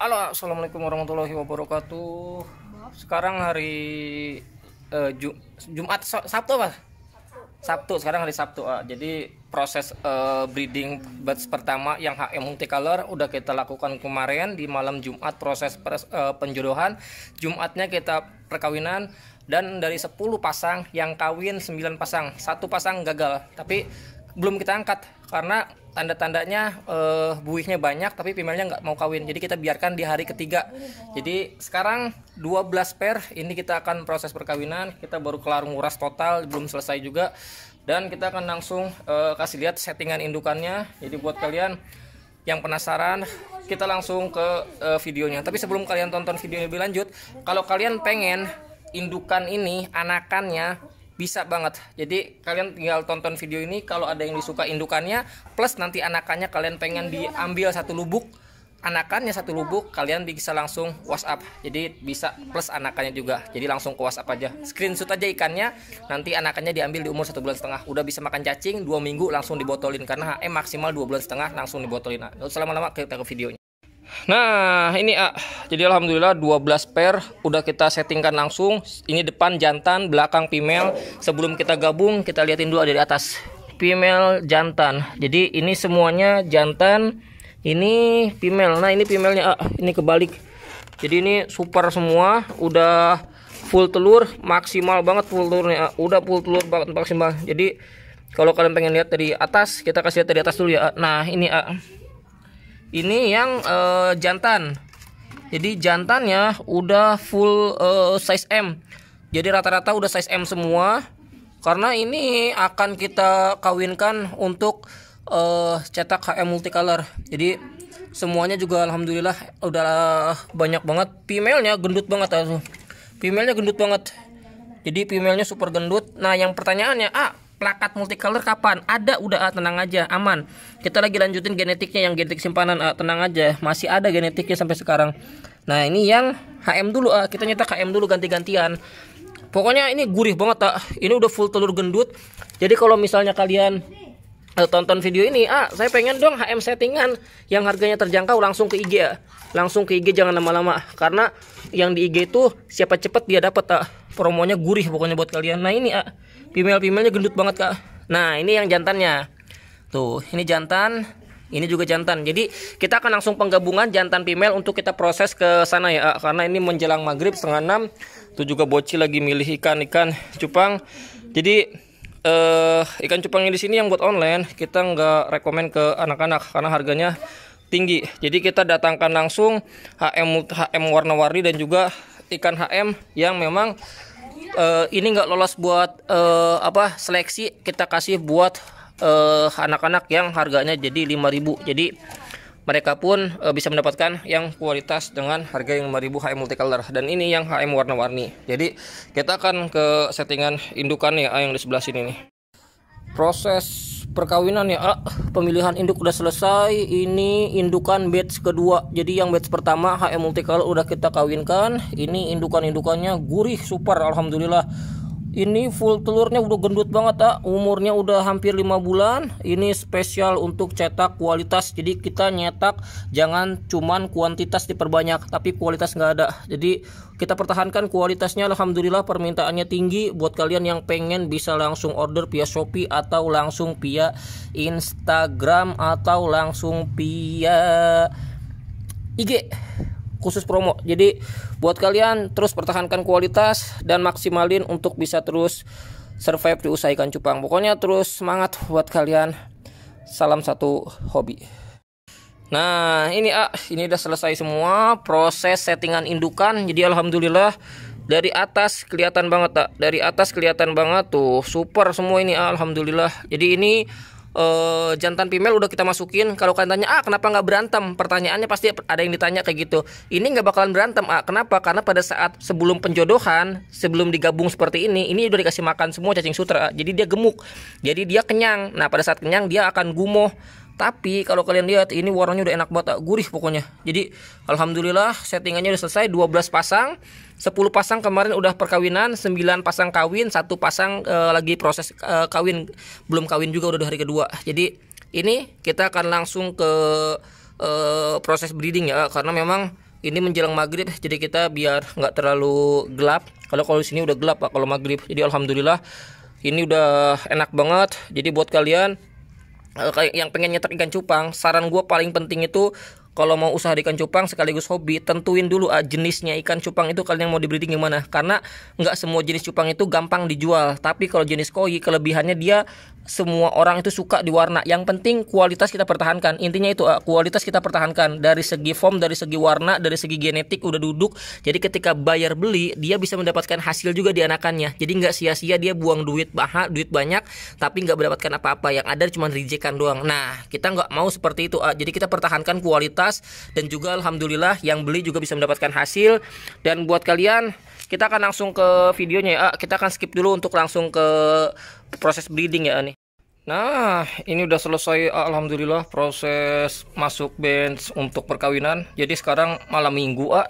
Halo, assalamualaikum warahmatullahi wabarakatuh. Sekarang hari uh, eh, Jum Jumat Sabtu apa? Sabtu. Sekarang hari Sabtu. Uh, jadi proses uh, breeding batch pertama yang HM multicolor udah kita lakukan kemarin di malam Jumat proses uh, penjodohan. Jumatnya kita perkawinan dan dari 10 pasang yang kawin 9 pasang. Satu pasang gagal. Tapi belum kita angkat karena tanda-tandanya uh, buihnya banyak tapi female nggak mau kawin jadi kita biarkan di hari ketiga jadi sekarang 12 pair ini kita akan proses perkawinan kita baru kelar nguras total belum selesai juga dan kita akan langsung uh, kasih lihat settingan indukannya jadi buat kalian yang penasaran kita langsung ke uh, videonya tapi sebelum kalian tonton video lebih lanjut kalau kalian pengen indukan ini anakannya bisa banget jadi kalian tinggal tonton video ini kalau ada yang disuka indukannya plus nanti anakannya kalian pengen diambil satu lubuk anakannya satu lubuk kalian bisa langsung WhatsApp jadi bisa plus anakannya juga jadi langsung ke WhatsApp aja screenshot aja ikannya nanti anakannya diambil di umur satu bulan setengah udah bisa makan cacing dua minggu langsung dibotolin karena HM maksimal dua bulan setengah langsung dibotolin nah, selama lama kita ke videonya Nah, ini A. Ah, jadi alhamdulillah 12 pair udah kita settingkan langsung. Ini depan jantan, belakang female. Sebelum kita gabung, kita liatin dulu dari atas. Female jantan. Jadi ini semuanya jantan. Ini female. Nah, ini female-nya A. Ah, ini kebalik. Jadi ini super semua, udah full telur, maksimal banget full telurnya. Ah. Udah full telur banget maksimal. Jadi kalau kalian pengen lihat dari atas, kita kasih lihat dari atas dulu ya. Ah. Nah, ini A ah ini yang uh, jantan jadi jantannya udah full uh, size M jadi rata-rata udah size M semua karena ini akan kita kawinkan untuk uh, cetak HM multicolor jadi semuanya juga alhamdulillah udah banyak banget female-nya gendut banget tuh female-nya gendut banget jadi female-nya super gendut nah yang pertanyaannya ah plakat multicolor kapan? Ada udah ah, tenang aja, aman. Kita lagi lanjutin genetiknya yang genetik simpanan ah, tenang aja, masih ada genetiknya sampai sekarang. Nah, ini yang HM dulu ah, kita nyetak HM dulu ganti-gantian. Pokoknya ini gurih banget, Ah. Ini udah full telur gendut. Jadi kalau misalnya kalian eh, tonton video ini ah saya pengen dong HM settingan yang harganya terjangkau langsung ke IG ya ah. langsung ke IG jangan lama-lama karena yang di IG itu siapa cepet dia dapat ah promonya gurih pokoknya buat kalian nah ini ah, female femalenya gendut banget kak nah ini yang jantannya tuh ini jantan ini juga jantan jadi kita akan langsung penggabungan jantan female untuk kita proses ke sana ya ah. karena ini menjelang maghrib setengah enam tuh juga bocil lagi milih ikan ikan cupang jadi eh, ikan cupangnya di sini yang buat online kita nggak rekomend ke anak-anak karena harganya tinggi. Jadi kita datangkan langsung HM HM warna-warni dan juga ikan HM yang memang uh, ini nggak lolos buat uh, apa seleksi kita kasih buat eh, anak-anak uh, yang harganya jadi 5000 jadi mereka pun uh, bisa mendapatkan yang kualitas dengan harga yang 5000 HM multicolor dan ini yang HM warna-warni jadi kita akan ke settingan indukan ya yang di sebelah sini nih proses perkawinan ya ah, pemilihan induk udah selesai ini indukan batch kedua jadi yang batch pertama HM multicolor udah kita kawinkan ini indukan indukannya gurih super alhamdulillah ini full telurnya udah gendut banget ah umurnya udah hampir 5 bulan ini spesial untuk cetak kualitas jadi kita nyetak jangan cuman kuantitas diperbanyak tapi kualitas nggak ada jadi kita pertahankan kualitasnya Alhamdulillah permintaannya tinggi buat kalian yang pengen bisa langsung order via Shopee atau langsung via Instagram atau langsung via IG khusus promo. Jadi buat kalian terus pertahankan kualitas dan maksimalin untuk bisa terus survive di usaha ikan cupang. Pokoknya terus semangat buat kalian. Salam satu hobi. Nah, ini ah, ini udah selesai semua proses settingan indukan. Jadi alhamdulillah dari atas kelihatan banget tak ah. dari atas kelihatan banget tuh super semua ini ah, alhamdulillah jadi ini uh, jantan female udah kita masukin kalau kalian tanya ah kenapa nggak berantem pertanyaannya pasti ada yang ditanya kayak gitu ini nggak bakalan berantem ah kenapa karena pada saat sebelum penjodohan sebelum digabung seperti ini ini udah dikasih makan semua cacing sutra jadi dia gemuk jadi dia kenyang nah pada saat kenyang dia akan gumoh tapi kalau kalian lihat ini warnanya udah enak banget, gurih pokoknya. Jadi alhamdulillah settingannya udah selesai 12 pasang. 10 pasang kemarin udah perkawinan, 9 pasang kawin, satu pasang e, lagi proses e, kawin. Belum kawin juga udah hari kedua. Jadi ini kita akan langsung ke e, proses breeding ya karena memang ini menjelang maghrib jadi kita biar nggak terlalu gelap kalau kalau di sini udah gelap pak kalau maghrib jadi alhamdulillah ini udah enak banget jadi buat kalian Eh, yang pengen nyetak ikan cupang, saran gue paling penting itu kalau mau usaha di ikan cupang sekaligus hobi, tentuin dulu ah, jenisnya ikan cupang itu kalian mau dibreeding gimana. Karena nggak semua jenis cupang itu gampang dijual. Tapi kalau jenis koi kelebihannya dia semua orang itu suka di warna. Yang penting kualitas kita pertahankan. Intinya itu eh, kualitas kita pertahankan dari segi form, dari segi warna, dari segi genetik udah duduk. Jadi ketika bayar beli dia bisa mendapatkan hasil juga di anakannya. Jadi nggak sia-sia dia buang duit bahak, duit banyak, tapi nggak mendapatkan apa-apa. Yang ada cuma rejekan doang. Nah kita nggak mau seperti itu. Eh. Jadi kita pertahankan kualitas dan juga alhamdulillah yang beli juga bisa mendapatkan hasil. Dan buat kalian kita akan langsung ke videonya ya. Eh. Kita akan skip dulu untuk langsung ke proses breeding ya nih Nah, ini udah selesai alhamdulillah proses masuk bench untuk perkawinan. Jadi sekarang malam minggu A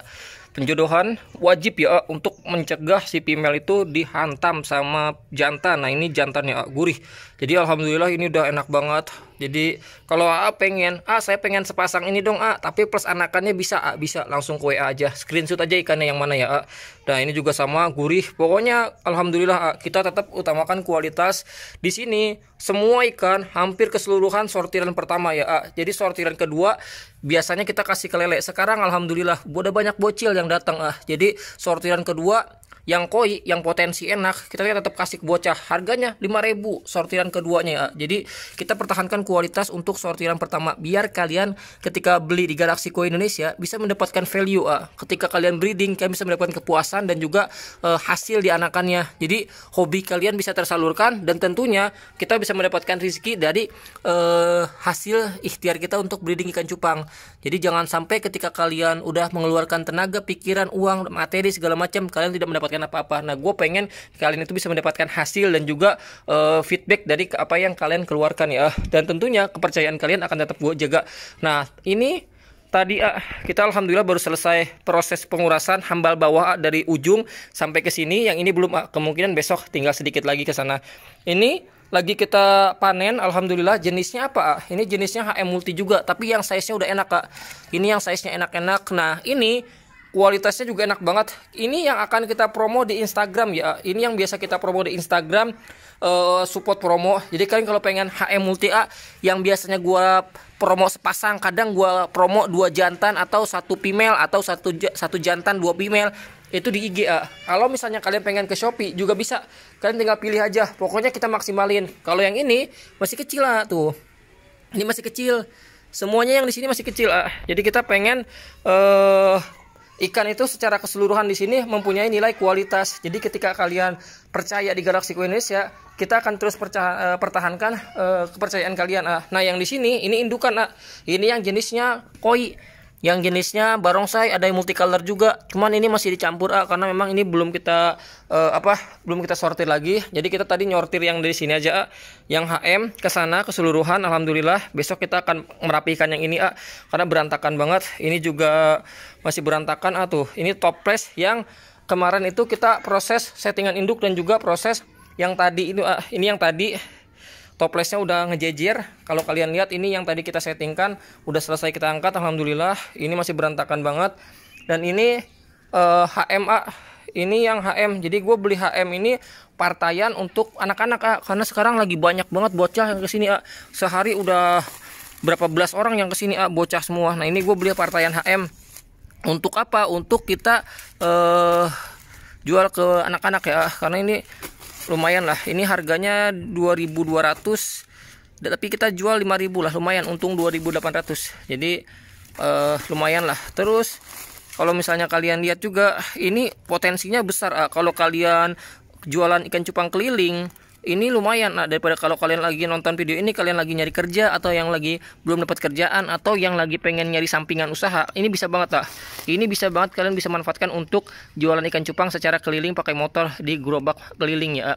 penjodohan wajib ya A, untuk mencegah si female itu dihantam sama jantan. Nah, ini jantannya A, gurih. Jadi alhamdulillah ini udah enak banget jadi kalau AA pengen ah saya pengen sepasang ini dong A tapi plus anakannya bisa A bisa langsung ke WA aja screenshot aja ikannya yang mana ya A nah ini juga sama gurih pokoknya alhamdulillah A, kita tetap utamakan kualitas di sini semua ikan hampir keseluruhan sortiran pertama ya A. jadi sortiran kedua biasanya kita kasih ke lele sekarang alhamdulillah udah banyak bocil yang datang ah jadi sortiran kedua yang koi yang potensi enak kita tetap kasih ke bocah harganya 5000 sortiran keduanya ya jadi kita pertahankan kualitas untuk sortiran pertama biar kalian ketika beli di Galaxy Koi Indonesia bisa mendapatkan value ya. ketika kalian breeding kalian bisa mendapatkan kepuasan dan juga e, hasil di anakannya jadi hobi kalian bisa tersalurkan dan tentunya kita bisa mendapatkan rezeki dari e, hasil ikhtiar kita untuk breeding ikan cupang jadi jangan sampai ketika kalian udah mengeluarkan tenaga pikiran uang materi segala macam kalian tidak mendapatkan mendapatkan apa-apa. Nah, gue pengen kalian itu bisa mendapatkan hasil dan juga uh, feedback dari apa yang kalian keluarkan ya. Ah, dan tentunya kepercayaan kalian akan tetap gue jaga. Nah, ini tadi ah, kita alhamdulillah baru selesai proses pengurasan hambal bawah ah, dari ujung sampai ke sini. Yang ini belum Kemungkinan besok tinggal sedikit lagi ke sana. Ini lagi kita panen alhamdulillah jenisnya apa Ini jenisnya HM multi juga, tapi yang size-nya udah enak Kak. Ini yang size-nya enak-enak. Nah, ini kualitasnya juga enak banget. Ini yang akan kita promo di Instagram ya. Ini yang biasa kita promo di Instagram uh, support promo. Jadi kalian kalau pengen HM Multi A yang biasanya gua promo sepasang, kadang gua promo dua jantan atau satu female atau satu satu jantan dua female itu di IG ya. Kalau misalnya kalian pengen ke Shopee juga bisa. Kalian tinggal pilih aja. Pokoknya kita maksimalin. Kalau yang ini masih kecil lah tuh. Ini masih kecil semuanya yang di sini masih kecil ah. jadi kita pengen uh, ikan itu secara keseluruhan di sini mempunyai nilai kualitas. Jadi ketika kalian percaya di Queen Indonesia, ya, kita akan terus uh, pertahankan uh, kepercayaan kalian. Uh. Nah, yang di sini ini indukan, uh. ini yang jenisnya koi yang jenisnya barongsai ada yang multicolor juga cuman ini masih dicampur ah, karena memang ini belum kita uh, apa belum kita sortir lagi jadi kita tadi nyortir yang dari sini aja ah. yang HM ke sana keseluruhan alhamdulillah besok kita akan merapikan yang ini ah. karena berantakan banget ini juga masih berantakan ah tuh ini toples yang kemarin itu kita proses settingan induk dan juga proses yang tadi itu ah, ini yang tadi toplesnya udah ngejejer kalau kalian lihat ini yang tadi kita settingkan udah selesai kita angkat Alhamdulillah ini masih berantakan banget dan ini uh, eh, HMA ini yang HM jadi gue beli HM ini partaian untuk anak-anak karena sekarang lagi banyak banget bocah yang kesini ah. sehari udah berapa belas orang yang kesini ah. bocah semua nah ini gue beli partaian HM untuk apa untuk kita eh, jual ke anak-anak ya karena ini lumayan lah ini harganya 2200 tapi kita jual 5000 lah lumayan untung 2800 jadi eh, lumayan lah terus kalau misalnya kalian lihat juga ini potensinya besar ah. kalau kalian jualan ikan cupang keliling ini lumayan nah, daripada kalau kalian lagi nonton video ini kalian lagi nyari kerja atau yang lagi belum dapat kerjaan atau yang lagi pengen nyari sampingan usaha ini bisa banget lah ini bisa banget kalian bisa manfaatkan untuk jualan ikan cupang secara keliling pakai motor di gerobak keliling ya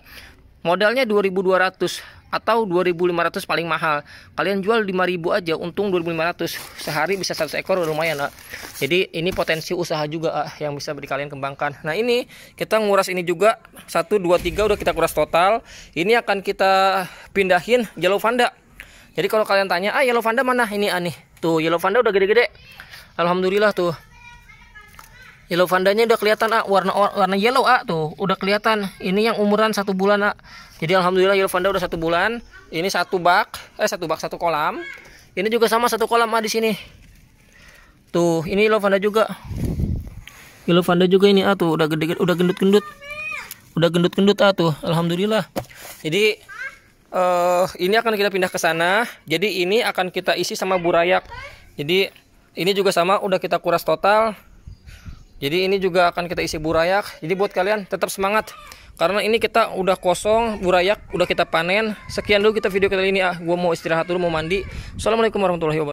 Modalnya 2200 atau 2500 paling mahal. Kalian jual 5000 aja untung 2500. Sehari bisa 100 ekor lumayan, ah. Jadi ini potensi usaha juga ah, yang bisa beri kalian kembangkan. Nah, ini kita nguras ini juga 1 2 3 udah kita kuras total. Ini akan kita pindahin yellow vanda. Jadi kalau kalian tanya, "Ah, yellow vanda mana?" Ini aneh. Tuh, yellow vanda udah gede-gede. Alhamdulillah tuh. Yellow pandanya udah kelihatan ah warna warna yellow ah tuh udah kelihatan ini yang umuran satu bulan ah jadi alhamdulillah yellow panda udah satu bulan ini satu bak eh satu bak satu kolam ini juga sama satu kolam ah di sini tuh ini yellow panda juga yellow panda juga ini ah tuh udah gede udah gendut gendut udah gendut gendut ah tuh alhamdulillah jadi uh, ini akan kita pindah ke sana jadi ini akan kita isi sama burayak jadi ini juga sama udah kita kuras total jadi ini juga akan kita isi burayak. Jadi buat kalian tetap semangat. Karena ini kita udah kosong, burayak udah kita panen. Sekian dulu kita video kali ini ah. Gua mau istirahat dulu, mau mandi. Assalamualaikum warahmatullahi wabarakatuh.